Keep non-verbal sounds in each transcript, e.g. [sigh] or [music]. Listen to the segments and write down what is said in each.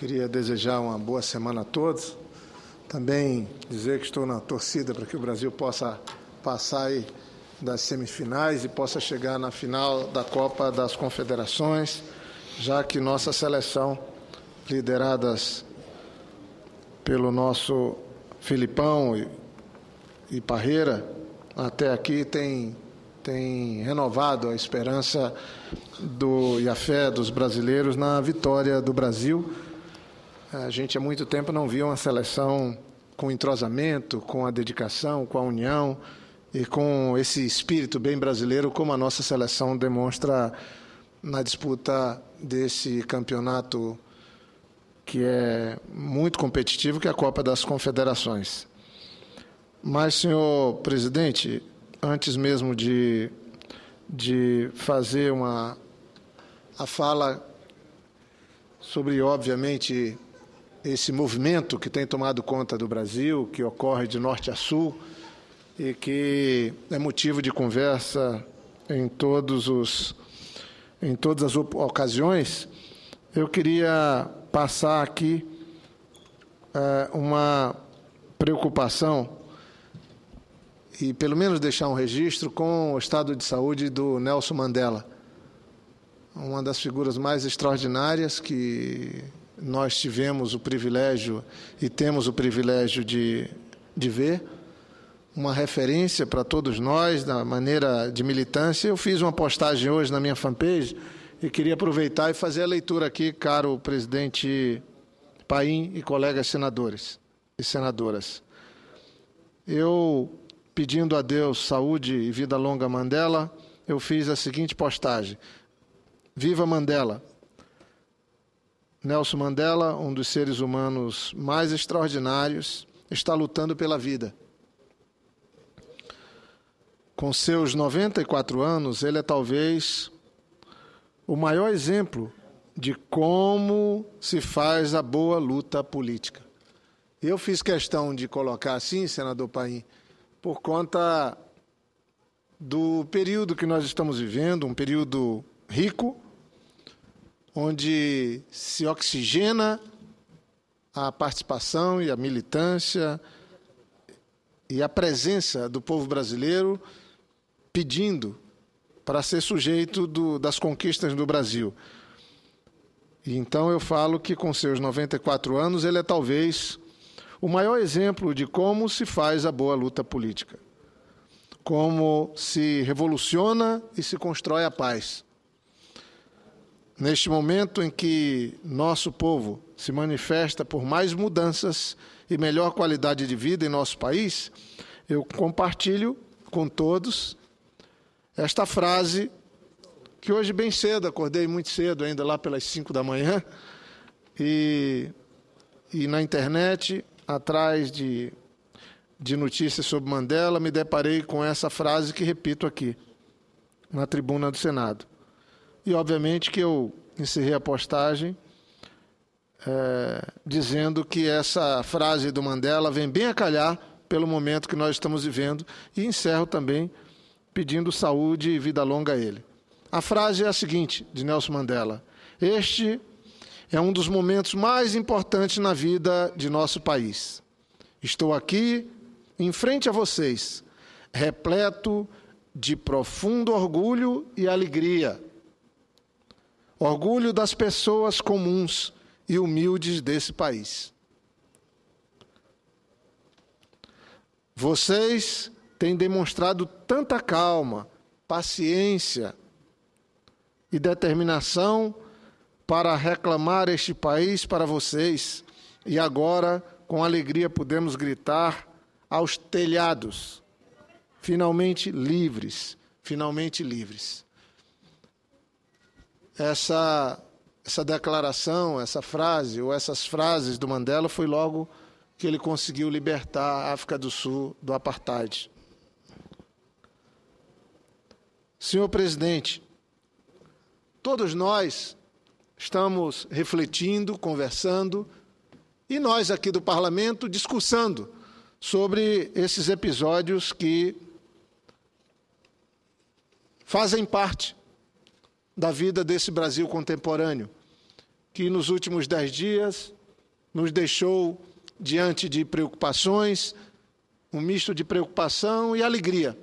Queria desejar uma boa semana a todos. Também dizer que estou na torcida para que o Brasil possa passar aí das semifinais e possa chegar na final da Copa das Confederações, já que nossa seleção, lideradas pelo nosso Filipão e, e Parreira, até aqui tem, tem renovado a esperança do, e a fé dos brasileiros na vitória do Brasil a gente há muito tempo não via uma seleção com entrosamento, com a dedicação, com a união e com esse espírito bem brasileiro como a nossa seleção demonstra na disputa desse campeonato que é muito competitivo, que é a Copa das Confederações. Mas, senhor presidente, antes mesmo de, de fazer uma a fala sobre, obviamente, esse movimento que tem tomado conta do Brasil, que ocorre de norte a sul e que é motivo de conversa em todos os em todas as ocasiões, eu queria passar aqui é, uma preocupação e pelo menos deixar um registro com o estado de saúde do Nelson Mandela, uma das figuras mais extraordinárias que nós tivemos o privilégio e temos o privilégio de, de ver, uma referência para todos nós da maneira de militância. Eu fiz uma postagem hoje na minha fanpage e queria aproveitar e fazer a leitura aqui, caro presidente Paim e colegas senadores e senadoras. Eu, pedindo a Deus saúde e vida longa Mandela, eu fiz a seguinte postagem: Viva Mandela! Nelson Mandela, um dos seres humanos mais extraordinários, está lutando pela vida. Com seus 94 anos, ele é talvez o maior exemplo de como se faz a boa luta política. Eu fiz questão de colocar assim, senador Paim, por conta do período que nós estamos vivendo, um período rico, onde se oxigena a participação e a militância e a presença do povo brasileiro pedindo para ser sujeito do, das conquistas do Brasil. E então eu falo que com seus 94 anos ele é talvez o maior exemplo de como se faz a boa luta política, como se revoluciona e se constrói a paz neste momento em que nosso povo se manifesta por mais mudanças e melhor qualidade de vida em nosso país, eu compartilho com todos esta frase que hoje bem cedo, acordei muito cedo, ainda lá pelas 5 da manhã, e, e na internet, atrás de, de notícias sobre Mandela, me deparei com essa frase que repito aqui, na tribuna do Senado. E obviamente que eu encerrei a postagem é, dizendo que essa frase do Mandela vem bem a calhar pelo momento que nós estamos vivendo e encerro também pedindo saúde e vida longa a ele. A frase é a seguinte, de Nelson Mandela: Este é um dos momentos mais importantes na vida de nosso país. Estou aqui, em frente a vocês, repleto de profundo orgulho e alegria orgulho das pessoas comuns e humildes desse país. Vocês têm demonstrado tanta calma, paciência e determinação para reclamar este país para vocês, e agora, com alegria, podemos gritar aos telhados: finalmente livres, finalmente livres essa, essa declaração, essa frase, ou essas frases do Mandela, foi logo que ele conseguiu libertar a África do Sul do apartheid. Senhor presidente, todos nós estamos refletindo, conversando e nós aqui do parlamento discussando sobre esses episódios que fazem parte da vida desse Brasil contemporâneo, que nos últimos dez dias nos deixou diante de preocupações, um misto de preocupação e alegria.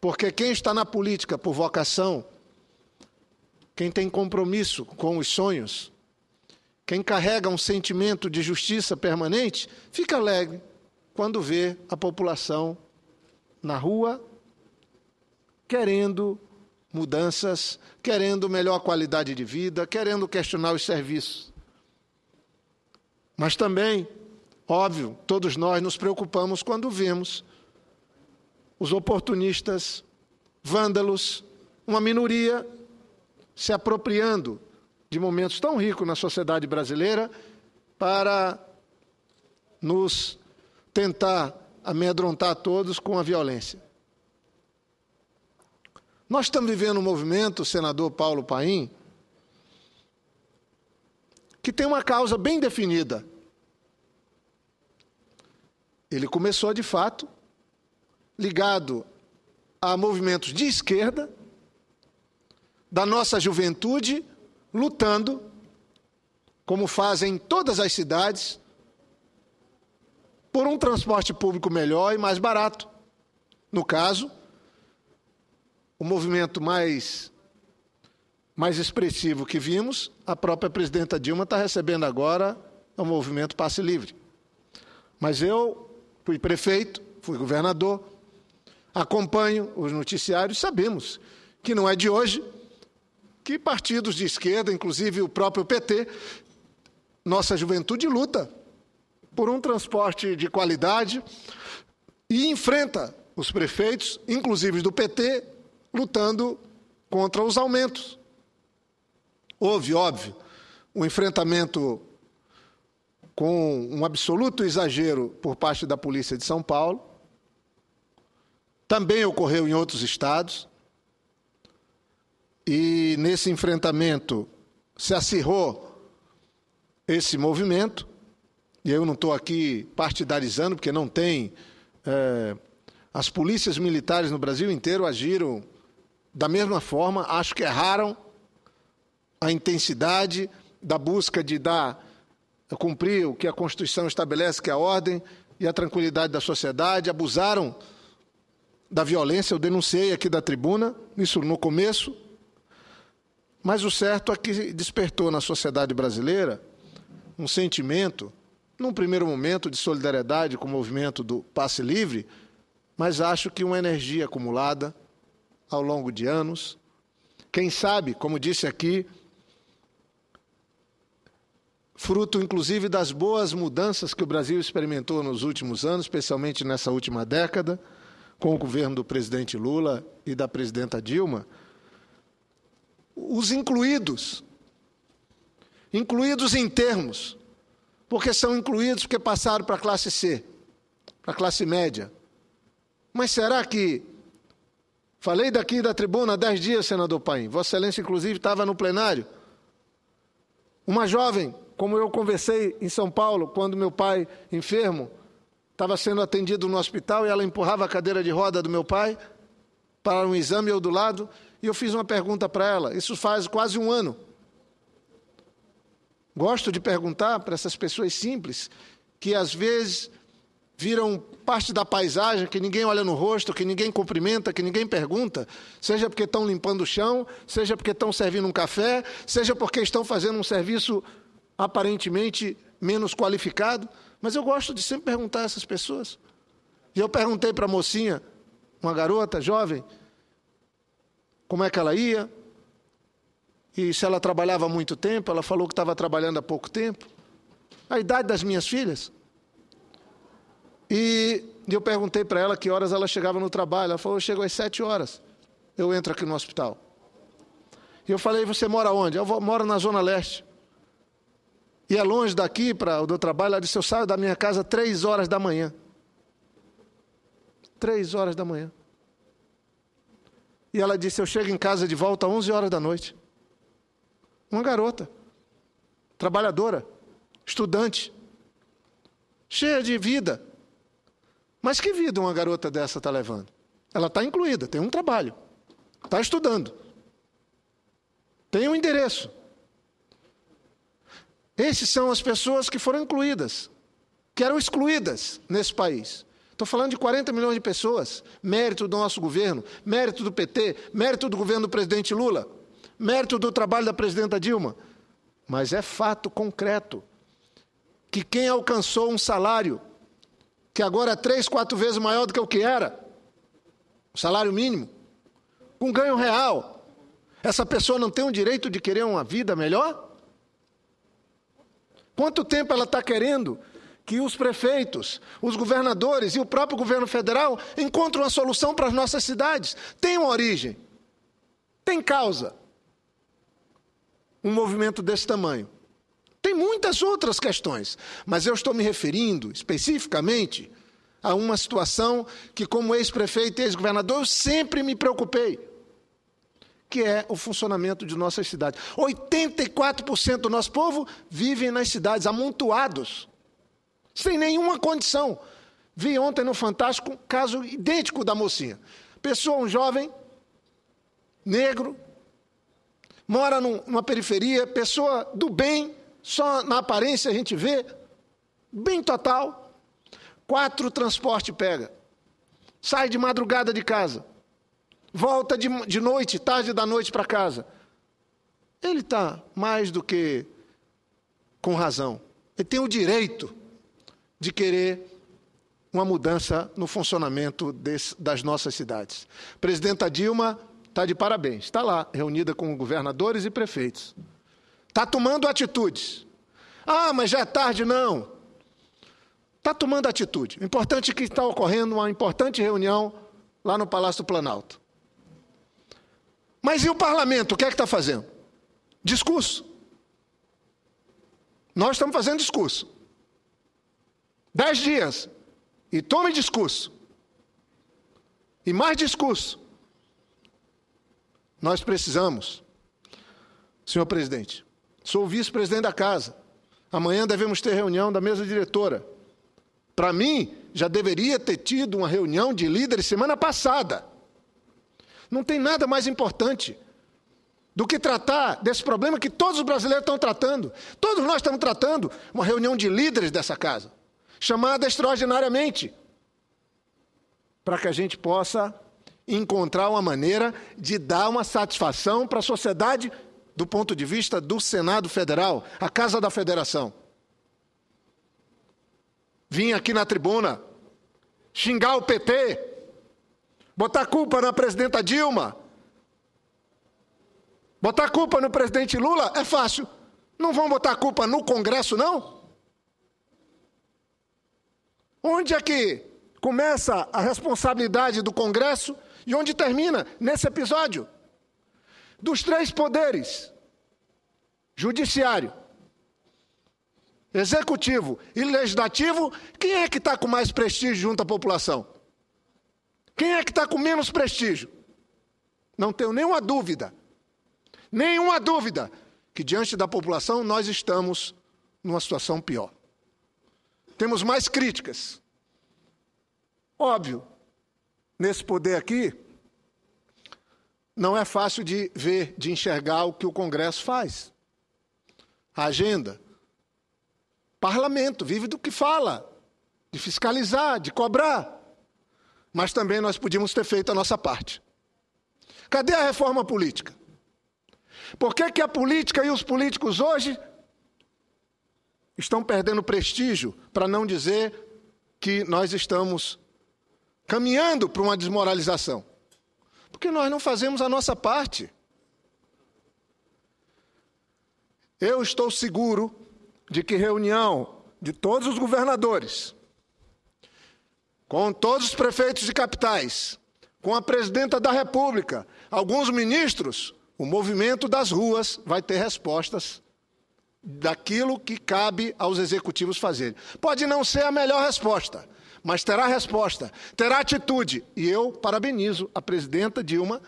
Porque quem está na política por vocação, quem tem compromisso com os sonhos, quem carrega um sentimento de justiça permanente, fica alegre quando vê a população na rua querendo mudanças, querendo melhor qualidade de vida, querendo questionar os serviços. Mas também, óbvio, todos nós nos preocupamos quando vemos os oportunistas, vândalos, uma minoria se apropriando de momentos tão ricos na sociedade brasileira para nos tentar amedrontar todos com a violência. Nós estamos vivendo um movimento, senador Paulo Paim, que tem uma causa bem definida. Ele começou, de fato, ligado a movimentos de esquerda, da nossa juventude, lutando, como fazem em todas as cidades, por um transporte público melhor e mais barato. No caso, o movimento mais mais expressivo que vimos, a própria presidenta Dilma está recebendo agora o movimento Passe Livre. Mas eu fui prefeito, fui governador, acompanho os noticiários, sabemos que não é de hoje que partidos de esquerda, inclusive o próprio PT, nossa juventude luta por um transporte de qualidade e enfrenta os prefeitos, inclusive do PT, lutando contra os aumentos. Houve, óbvio, um enfrentamento com um absoluto exagero por parte da polícia de São Paulo. Também ocorreu em outros estados. E nesse enfrentamento se acirrou esse movimento. E eu não estou aqui partidarizando, porque não tem. É, as polícias militares no Brasil inteiro agiram da mesma forma, acho que erraram a intensidade da busca de dar, cumprir o que a Constituição estabelece, que é a ordem e a tranquilidade da sociedade, abusaram da violência, eu denunciei aqui da tribuna, isso no começo, mas o certo é que despertou na sociedade brasileira um sentimento, num primeiro momento, de solidariedade com o movimento do passe livre, mas acho que uma energia acumulada, ao longo de anos. Quem sabe, como disse aqui, fruto inclusive das boas mudanças que o Brasil experimentou nos últimos anos, especialmente nessa última década, com o governo do presidente Lula e da presidenta Dilma, os incluídos, incluídos em termos, porque são incluídos porque passaram para a classe C, para a classe média. Mas será que Falei daqui da tribuna há dez dias, senador Paim. Vossa Excelência, inclusive, estava no plenário. Uma jovem, como eu conversei em São Paulo, quando meu pai, enfermo, estava sendo atendido no hospital e ela empurrava a cadeira de roda do meu pai para um exame, ou do lado, e eu fiz uma pergunta para ela. Isso faz quase um ano. Gosto de perguntar para essas pessoas simples que às vezes viram parte da paisagem que ninguém olha no rosto, que ninguém cumprimenta, que ninguém pergunta, seja porque estão limpando o chão, seja porque estão servindo um café, seja porque estão fazendo um serviço aparentemente menos qualificado, mas eu gosto de sempre perguntar a essas pessoas. E eu perguntei para a mocinha, uma garota jovem, como é que ela ia e se ela trabalhava há muito tempo. Ela falou que estava trabalhando há pouco tempo. A idade das minhas filhas. E eu perguntei para ela que horas ela chegava no trabalho. Ela falou: Eu chego às sete horas. Eu entro aqui no hospital. E eu falei: Você mora onde? Eu moro na Zona Leste. E é longe daqui para o do trabalho. Ela disse: Eu saio da minha casa três horas da manhã. Três horas da manhã. E ela disse: Eu chego em casa de volta às onze horas da noite. Uma garota, trabalhadora, estudante, cheia de vida, mas que vida uma garota dessa está levando? Ela está incluída, tem um trabalho, está estudando, tem um endereço. Essas são as pessoas que foram incluídas, que eram excluídas nesse país. Estou falando de 40 milhões de pessoas, mérito do nosso governo, mérito do PT, mérito do governo do presidente Lula, mérito do trabalho da presidenta Dilma. Mas é fato concreto que quem alcançou um salário que agora é três, quatro vezes maior do que o que era, o salário mínimo, com ganho real. Essa pessoa não tem o direito de querer uma vida melhor? Quanto tempo ela está querendo que os prefeitos, os governadores e o próprio governo federal encontrem uma solução para as nossas cidades? Tem uma origem, tem causa. Um movimento desse tamanho. Tem muitas outras questões, mas eu estou me referindo especificamente a uma situação que, como ex-prefeito e ex-governador, eu sempre me preocupei, que é o funcionamento de nossas cidades. 84% do nosso povo vivem nas cidades, amontoados, sem nenhuma condição. Vi ontem no Fantástico um caso idêntico da mocinha. Pessoa, um jovem, negro, mora num, numa periferia, pessoa do bem, só na aparência a gente vê, bem total. Quatro transporte pega. Sai de madrugada de casa. Volta de, de noite, tarde da noite para casa. Ele está mais do que com razão. Ele tem o direito de querer uma mudança no funcionamento desse, das nossas cidades. Presidenta Dilma está de parabéns, está lá, reunida com governadores e prefeitos. Está tomando atitudes. Ah, mas já é tarde, não. Está tomando atitude. O importante é que está ocorrendo uma importante reunião lá no Palácio do Planalto. Mas e o parlamento? O que é que está fazendo? Discurso. Nós estamos fazendo discurso. Dez dias. E tome discurso. E mais discurso. Nós precisamos, senhor presidente, Sou vice-presidente da casa. Amanhã devemos ter reunião da mesa diretora. Para mim, já deveria ter tido uma reunião de líderes semana passada. Não tem nada mais importante do que tratar desse problema que todos os brasileiros estão tratando. Todos nós estamos tratando uma reunião de líderes dessa casa, chamada extraordinariamente, para que a gente possa encontrar uma maneira de dar uma satisfação para a sociedade do ponto de vista do Senado Federal, a Casa da Federação. Vim aqui na tribuna xingar o PT, botar culpa na presidenta Dilma, botar culpa no presidente Lula é fácil. Não vão botar culpa no Congresso, não? Onde é que começa a responsabilidade do Congresso e onde termina? Nesse episódio dos três poderes: judiciário, executivo e legislativo, quem é que está com mais prestígio junto à população? Quem é que está com menos prestígio? Não tenho nenhuma dúvida, nenhuma dúvida, que diante da população nós estamos numa situação pior. Temos mais críticas. Óbvio, nesse poder aqui, não é fácil de ver, de enxergar o que o Congresso faz. A agenda. Parlamento vive do que fala, de fiscalizar, de cobrar. Mas também nós podíamos ter feito a nossa parte. Cadê a reforma política? Por que, que a política e os políticos hoje estão perdendo prestígio, para não dizer que nós estamos caminhando para uma desmoralização? porque nós não fazemos a nossa parte. Eu estou seguro de que reunião de todos os governadores, com todos os prefeitos de capitais, com a presidenta da República, alguns ministros, o movimento das ruas vai ter respostas daquilo que cabe aos executivos fazerem. Pode não ser a melhor resposta, mas terá resposta, terá atitude. E eu parabenizo a presidenta Dilma,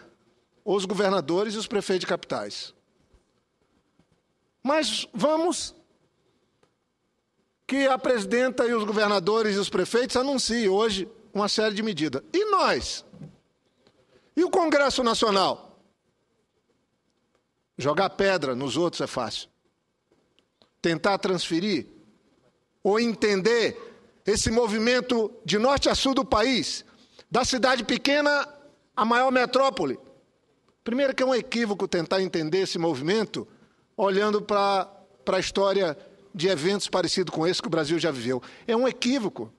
os governadores e os prefeitos de capitais. Mas vamos que a presidenta e os governadores e os prefeitos anunciem hoje uma série de medidas. E nós? E o Congresso Nacional? Jogar pedra nos outros é fácil. Tentar transferir ou entender esse movimento de norte a sul do país, da cidade pequena à maior metrópole. Primeiro, que é um equívoco tentar entender esse movimento olhando para a história de eventos parecidos com esse que o Brasil já viveu. É um equívoco.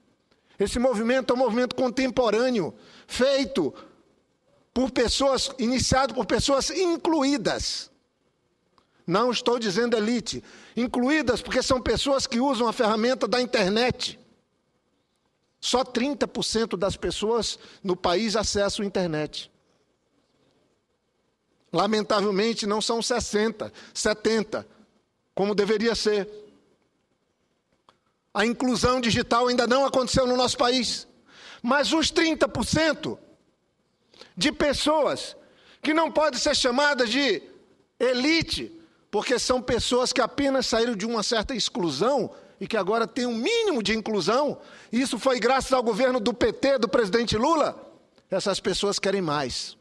Esse movimento é um movimento contemporâneo, feito por pessoas, iniciado por pessoas incluídas. Não estou dizendo elite, incluídas porque são pessoas que usam a ferramenta da internet só 30% das pessoas no país acessam a internet. Lamentavelmente, não são 60, 70, como deveria ser. A inclusão digital ainda não aconteceu no nosso país. Mas os 30% de pessoas que não podem ser chamadas de elite, porque são pessoas que apenas saíram de uma certa exclusão e que agora tem um mínimo de inclusão, isso foi graças ao governo do PT, do presidente Lula, essas pessoas querem mais.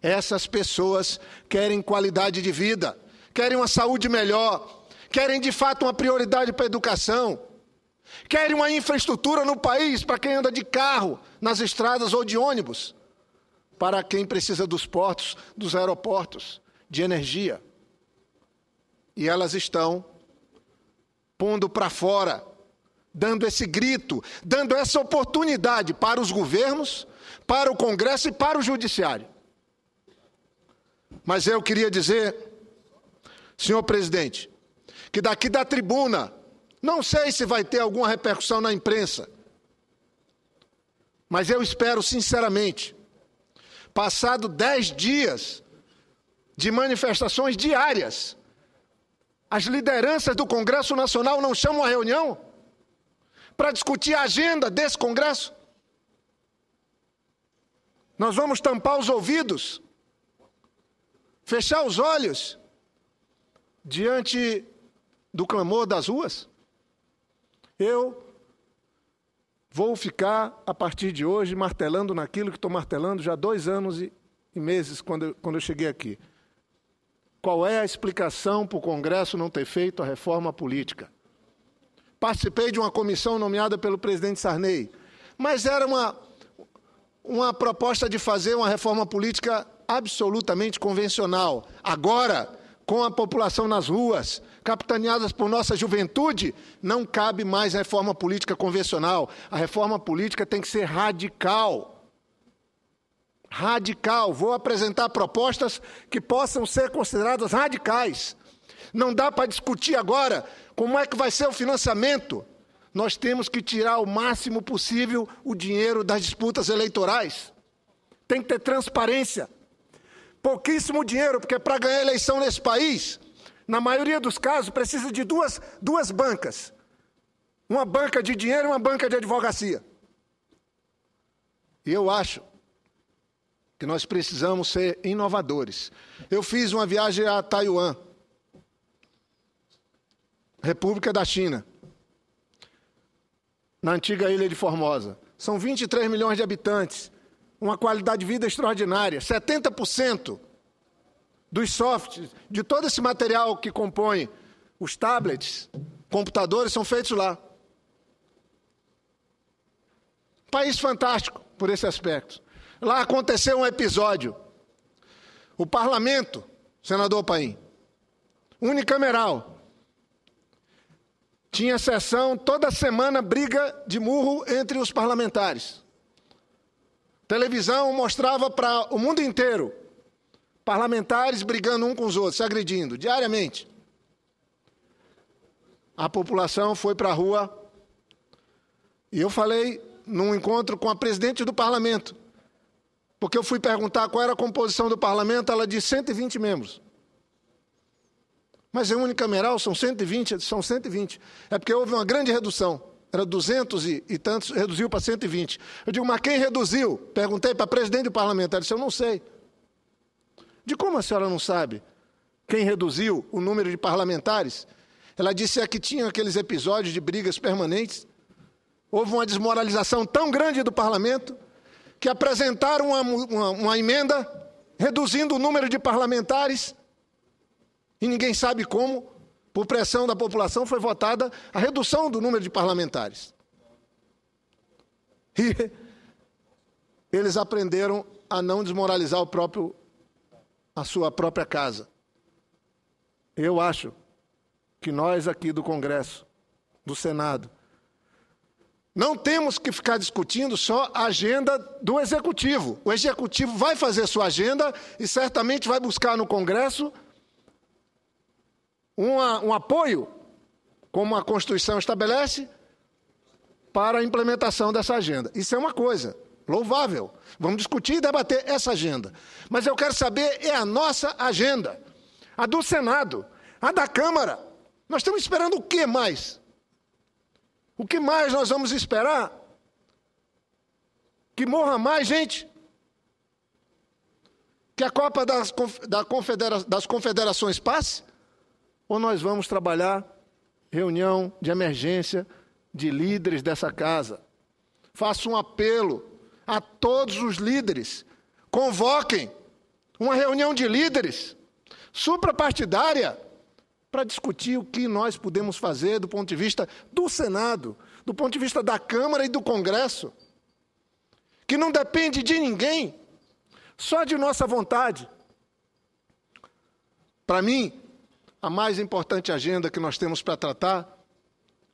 Essas pessoas querem qualidade de vida, querem uma saúde melhor, querem de fato uma prioridade para a educação, querem uma infraestrutura no país para quem anda de carro, nas estradas ou de ônibus, para quem precisa dos portos, dos aeroportos, de energia. E elas estão pondo para fora, dando esse grito, dando essa oportunidade para os governos, para o Congresso e para o Judiciário. Mas eu queria dizer, senhor presidente, que daqui da tribuna, não sei se vai ter alguma repercussão na imprensa, mas eu espero sinceramente, passado dez dias de manifestações diárias, as lideranças do Congresso Nacional não chamam a reunião para discutir a agenda desse Congresso? Nós vamos tampar os ouvidos, fechar os olhos diante do clamor das ruas? Eu vou ficar, a partir de hoje, martelando naquilo que estou martelando já há dois anos e, meses quando, eu, quando eu cheguei aqui qual é a explicação para o Congresso não ter feito a reforma política. Participei de uma comissão nomeada pelo presidente Sarney, mas era uma, uma proposta de fazer uma reforma política absolutamente convencional. Agora, com a população nas ruas, capitaneadas por nossa juventude, não cabe mais reforma política convencional. A reforma política tem que ser radical radical. Vou apresentar propostas que possam ser consideradas radicais. Não dá para discutir agora como é que vai ser o financiamento. Nós temos que tirar o máximo possível o dinheiro das disputas eleitorais. Tem que ter transparência. Pouquíssimo dinheiro, porque para ganhar eleição nesse país, na maioria dos casos, precisa de duas, duas bancas: uma banca de dinheiro e uma banca de advocacia. E eu acho que nós precisamos ser inovadores. Eu fiz uma viagem a Taiwan, República da China, na antiga ilha de Formosa. São 23 milhões de habitantes, uma qualidade de vida extraordinária. 70% dos softwares, de todo esse material que compõe os tablets, computadores, são feitos lá. País fantástico por esse aspecto. Lá aconteceu um episódio. O parlamento, senador Paim, unicameral, tinha sessão, toda semana briga de murro entre os parlamentares. Televisão mostrava para o mundo inteiro parlamentares brigando um com os outros, se agredindo diariamente. A população foi para a rua e eu falei num encontro com a presidente do parlamento, porque eu fui perguntar qual era a composição do parlamento, ela disse 120 membros. Mas é unicameral são 120, são 120. É porque houve uma grande redução. Era 200 e, e tantos, reduziu para 120. Eu digo, mas quem reduziu? Perguntei para presidente do parlamento. Ela disse, eu não sei. De como a senhora não sabe quem reduziu o número de parlamentares? Ela disse é que tinha aqueles episódios de brigas permanentes. Houve uma desmoralização tão grande do parlamento que apresentaram uma, uma, uma emenda reduzindo o número de parlamentares, e ninguém sabe como, por pressão da população, foi votada a redução do número de parlamentares. E [laughs] eles aprenderam a não desmoralizar o próprio, a sua própria casa. Eu acho que nós aqui do Congresso, do Senado, não temos que ficar discutindo só a agenda do executivo. O executivo vai fazer sua agenda e certamente vai buscar no Congresso uma, um apoio, como a Constituição estabelece, para a implementação dessa agenda. Isso é uma coisa louvável. Vamos discutir e debater essa agenda. Mas eu quero saber é a nossa agenda, a do Senado, a da Câmara. Nós estamos esperando o que mais? O que mais nós vamos esperar? Que morra mais gente? Que a Copa das, da confedera, das Confederações passe? Ou nós vamos trabalhar reunião de emergência de líderes dessa casa? Faço um apelo a todos os líderes: convoquem uma reunião de líderes suprapartidária para discutir o que nós podemos fazer do ponto de vista do Senado, do ponto de vista da Câmara e do Congresso, que não depende de ninguém, só de nossa vontade. Para mim, a mais importante agenda que nós temos para tratar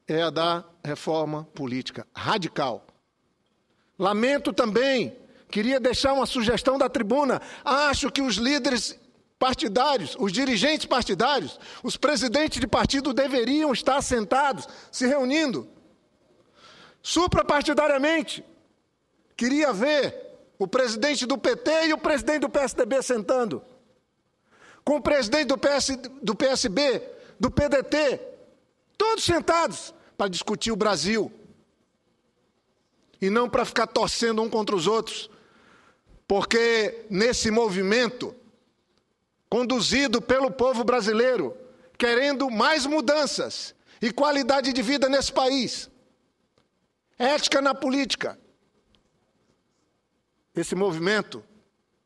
é a da reforma política radical. Lamento também, queria deixar uma sugestão da tribuna. Acho que os líderes partidários, os dirigentes partidários, os presidentes de partido deveriam estar sentados, se reunindo, suprapartidariamente. Queria ver o presidente do PT e o presidente do PSDB sentando, com o presidente do, PS, do PSB, do PDT, todos sentados para discutir o Brasil e não para ficar torcendo um contra os outros, porque nesse movimento conduzido pelo povo brasileiro, querendo mais mudanças e qualidade de vida nesse país. Ética na política. Esse movimento,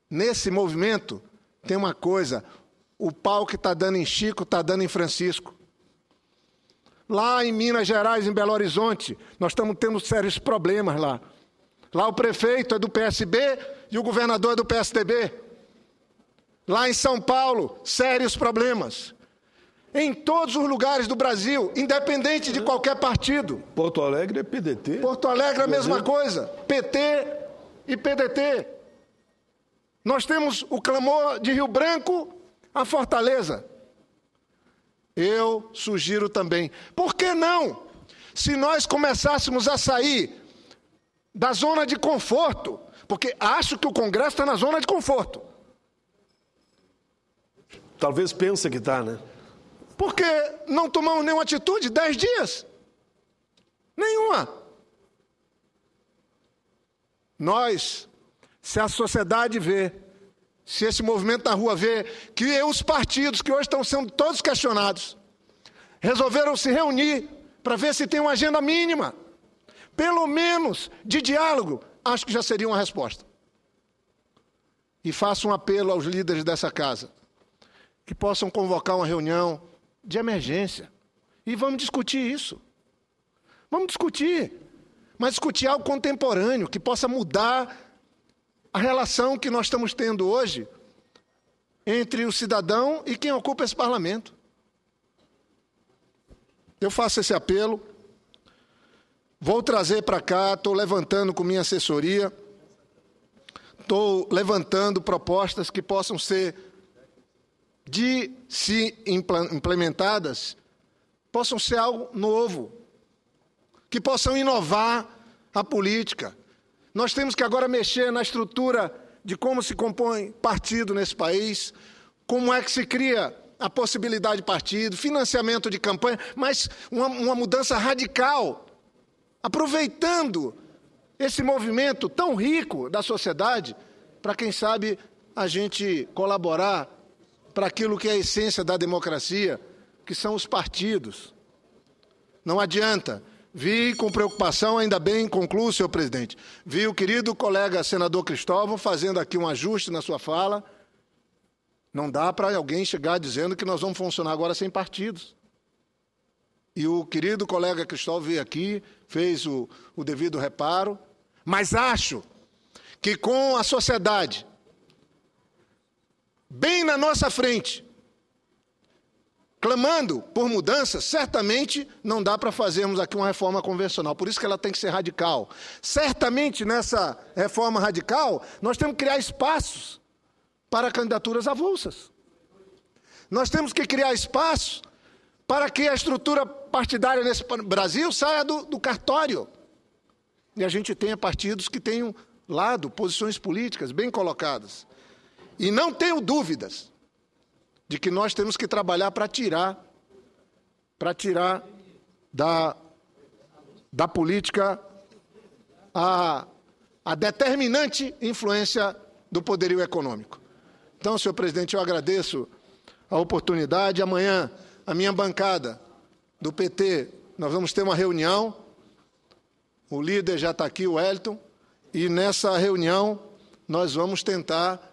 nesse movimento, tem uma coisa: o pau que está dando em Chico está dando em Francisco. Lá em Minas Gerais, em Belo Horizonte, nós estamos tendo sérios problemas lá. Lá o prefeito é do PSB e o governador é do PSDB. Lá em São Paulo, sérios problemas. Em todos os lugares do Brasil, independente de qualquer partido. Porto Alegre é PDT. Porto Alegre é a mesma coisa. PT e PDT. Nós temos o clamor de Rio Branco a Fortaleza. Eu sugiro também. Por que não? Se nós começássemos a sair da zona de conforto, porque acho que o Congresso está na zona de conforto. Talvez pensa que está, né? Porque não tomamos nenhuma atitude dez dias. Nenhuma. Nós, se a sociedade vê, se esse movimento na rua vê, que os partidos que hoje estão sendo todos questionados, resolveram se reunir para ver se tem uma agenda mínima, pelo menos de diálogo, acho que já seria uma resposta. E faço um apelo aos líderes dessa casa que possam convocar uma reunião de emergência. E vamos discutir isso. Vamos discutir, mas discutir algo contemporâneo que possa mudar a relação que nós estamos tendo hoje entre o cidadão e quem ocupa esse parlamento. Eu faço esse apelo. Vou trazer para cá, estou levantando com minha assessoria, estou levantando propostas que possam ser de se implementadas, possam ser algo novo, que possam inovar a política. Nós temos que agora mexer na estrutura de como se compõe partido nesse país, como é que se cria a possibilidade de partido, financiamento de campanha, mas uma, uma mudança radical, aproveitando esse movimento tão rico da sociedade, para quem sabe a gente colaborar para aquilo que é a essência da democracia, que são os partidos. Não adianta. Vi com preocupação, ainda bem, concluo, senhor presidente. Vi o querido colega senador Cristóvão fazendo aqui um ajuste na sua fala. Não dá para alguém chegar dizendo que nós vamos funcionar agora sem partidos. E o querido colega Cristóvão veio aqui, fez o, o devido reparo, mas acho que com a sociedade bem na nossa frente. Clamando por mudança, certamente não dá para fazermos aqui uma reforma convencional, por isso que ela tem que ser radical. Certamente nessa reforma radical, nós temos que criar espaços para candidaturas avulsas. Nós temos que criar espaços para que a estrutura partidária nesse Brasil saia do, do cartório. E a gente tenha partidos que tenham lado, posições políticas bem colocadas. E não tenho dúvidas de que nós temos que trabalhar para tirar, para tirar da, da política a, a determinante influência do poderio econômico. Então, senhor presidente, eu agradeço a oportunidade. Amanhã, a minha bancada do PT, nós vamos ter uma reunião. O líder já está aqui, o Elton, e nessa reunião nós vamos tentar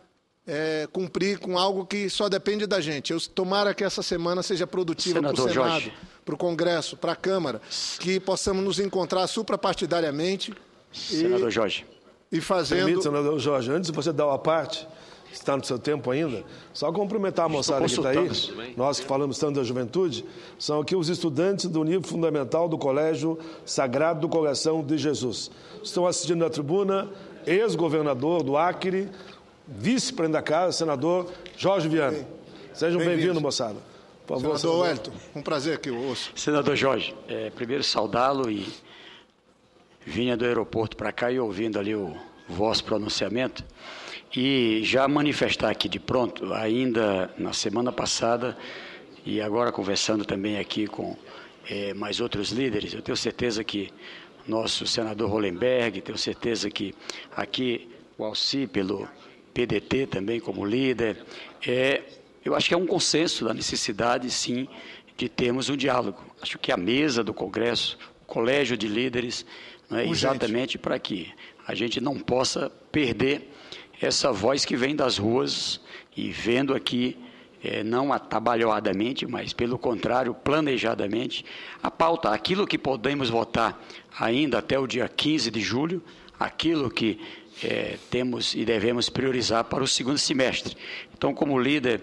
é, cumprir com algo que só depende da gente. Eu tomara que essa semana seja produtiva para o Senado, Jorge. para o Congresso, para a Câmara, que possamos nos encontrar suprapartidariamente. Senador e, Jorge. E fazendo. Permite, senador Jorge, antes de você dar uma parte, está no seu tempo ainda, só cumprimentar a moçada que está aí, nós que falamos tanto da juventude, são aqui os estudantes do nível fundamental do Colégio Sagrado do Coração de Jesus. Estão assistindo na tribuna ex-governador do Acre, vice-presidente da Casa, senador Jorge Viana. Sejam bem-vindos, bem moçada. Por favor, senador, senador Wellington, um prazer que ouço. Senador Jorge, é, primeiro saudá-lo e vinha do aeroporto para cá e ouvindo ali o vosso pronunciamento e já manifestar aqui de pronto, ainda na semana passada e agora conversando também aqui com é, mais outros líderes, eu tenho certeza que nosso senador Hollenberg, tenho certeza que aqui o Alci pelo PDT também como líder, é, eu acho que é um consenso da necessidade, sim, de termos um diálogo. Acho que a mesa do Congresso, o colégio de líderes, né, exatamente para que a gente não possa perder essa voz que vem das ruas e vendo aqui, é, não atabalhoadamente, mas pelo contrário, planejadamente, a pauta, aquilo que podemos votar ainda até o dia 15 de julho, aquilo que é, temos e devemos priorizar para o segundo semestre. Então, como líder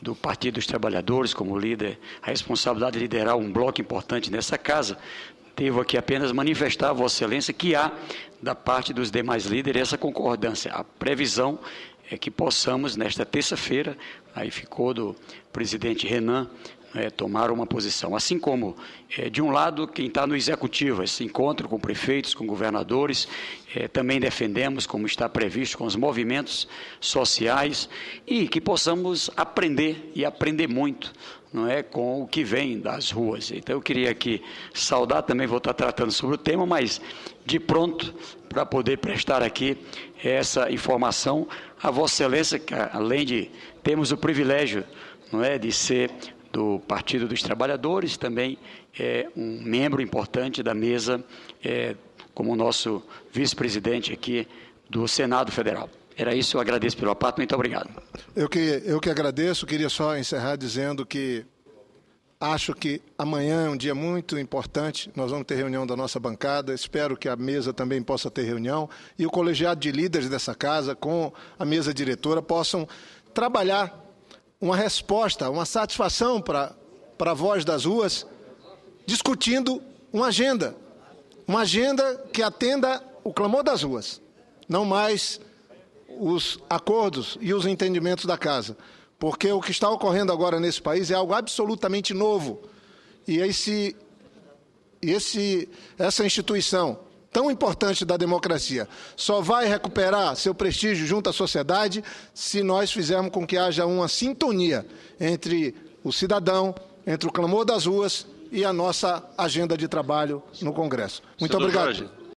do Partido dos Trabalhadores, como líder, a responsabilidade de liderar um bloco importante nessa casa, devo aqui apenas manifestar a Vossa Excelência que há, da parte dos demais líderes, essa concordância. A previsão é que possamos, nesta terça-feira, aí ficou do presidente Renan, é, uma posição. Assim como, é, de um lado, quem está no executivo, esse encontro com prefeitos, com governadores, é, também defendemos, como está previsto, com os movimentos sociais e que possamos aprender e aprender muito não é, com o que vem das ruas. Então, eu queria aqui saudar, também vou estar tratando sobre o tema, mas de pronto, para poder prestar aqui essa informação a Vossa Excelência, que além de termos o privilégio não é, de ser do Partido dos Trabalhadores, também é um membro importante da mesa, é, como nosso vice-presidente aqui do Senado Federal. Era isso, eu agradeço pelo apato, muito obrigado. Eu que, eu que agradeço, queria só encerrar dizendo que acho que amanhã é um dia muito importante, nós vamos ter reunião da nossa bancada, espero que a mesa também possa ter reunião e o colegiado de líderes dessa casa com a mesa diretora possam trabalhar uma resposta, uma satisfação para a voz das ruas, discutindo uma agenda. Uma agenda que atenda o clamor das ruas, não mais os acordos e os entendimentos da casa. Porque o que está ocorrendo agora nesse país é algo absolutamente novo. E esse, esse, essa instituição tão importante da democracia só vai recuperar seu prestígio junto à sociedade se nós fizermos com que haja uma sintonia entre o cidadão, entre o clamor das ruas e a nossa agenda de trabalho no Congresso. Muito obrigado. Jorge.